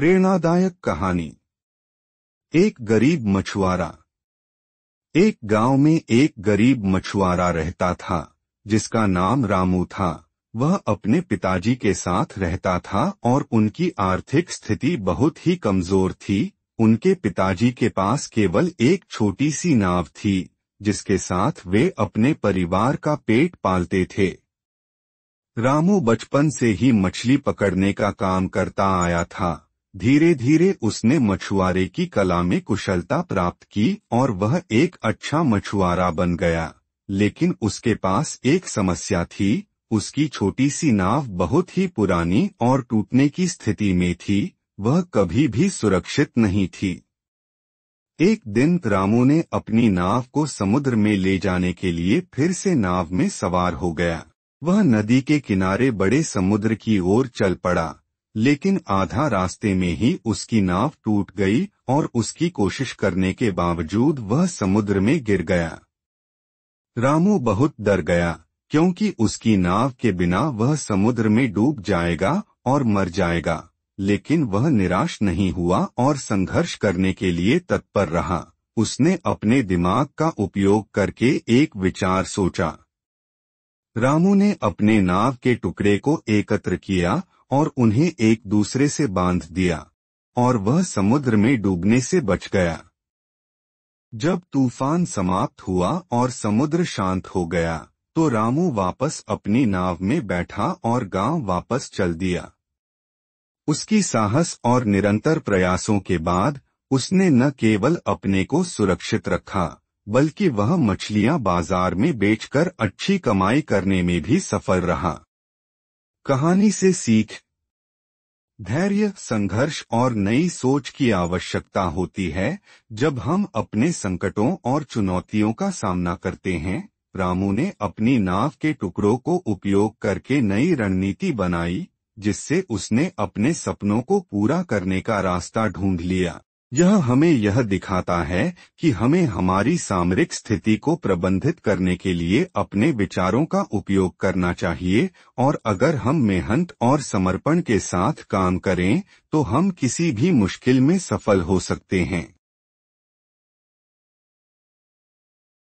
प्रेरणादायक कहानी एक गरीब मछुआरा एक गांव में एक गरीब मछुआरा रहता था जिसका नाम रामू था वह अपने पिताजी के साथ रहता था और उनकी आर्थिक स्थिति बहुत ही कमजोर थी उनके पिताजी के पास केवल एक छोटी सी नाव थी जिसके साथ वे अपने परिवार का पेट पालते थे रामू बचपन से ही मछली पकड़ने का काम करता आया था धीरे धीरे उसने मछुआरे की कला में कुशलता प्राप्त की और वह एक अच्छा मछुआरा बन गया लेकिन उसके पास एक समस्या थी उसकी छोटी सी नाव बहुत ही पुरानी और टूटने की स्थिति में थी वह कभी भी सुरक्षित नहीं थी एक दिन रामू ने अपनी नाव को समुद्र में ले जाने के लिए फिर से नाव में सवार हो गया वह नदी के किनारे बड़े समुद्र की ओर चल पड़ा लेकिन आधा रास्ते में ही उसकी नाव टूट गई और उसकी कोशिश करने के बावजूद वह समुद्र में गिर गया रामू बहुत डर गया क्योंकि उसकी नाव के बिना वह समुद्र में डूब जाएगा और मर जाएगा लेकिन वह निराश नहीं हुआ और संघर्ष करने के लिए तत्पर रहा उसने अपने दिमाग का उपयोग करके एक विचार सोचा रामू ने अपने नाव के टुकड़े को एकत्र किया और उन्हें एक दूसरे से बांध दिया और वह समुद्र में डूबने से बच गया जब तूफान समाप्त हुआ और समुद्र शांत हो गया तो रामू वापस अपनी नाव में बैठा और गांव वापस चल दिया उसकी साहस और निरंतर प्रयासों के बाद उसने न केवल अपने को सुरक्षित रखा बल्कि वह मछलियां बाजार में बेचकर अच्छी कमाई करने में भी सफल रहा कहानी से सीख धैर्य संघर्ष और नई सोच की आवश्यकता होती है जब हम अपने संकटों और चुनौतियों का सामना करते हैं रामू ने अपनी नाव के टुकड़ों को उपयोग करके नई रणनीति बनाई जिससे उसने अपने सपनों को पूरा करने का रास्ता ढूंढ लिया यह हमें यह दिखाता है कि हमें हमारी सामरिक स्थिति को प्रबंधित करने के लिए अपने विचारों का उपयोग करना चाहिए और अगर हम मेहनत और समर्पण के साथ काम करें तो हम किसी भी मुश्किल में सफल हो सकते हैं